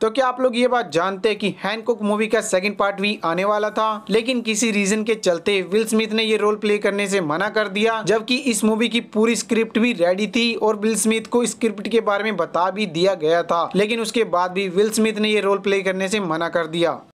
तो क्या आप लोग ये बात जानते हैं कि हैनकुक मूवी का सेकंड पार्ट भी आने वाला था लेकिन किसी रीजन के चलते विल स्मिथ ने ये रोल प्ले करने से मना कर दिया जबकि इस मूवी की पूरी स्क्रिप्ट भी रेडी थी और विल स्मिथ को स्क्रिप्ट के बारे में बता भी दिया गया था लेकिन उसके बाद भी विल स्मिथ ने ये रोल प्ले करने से मना कर दिया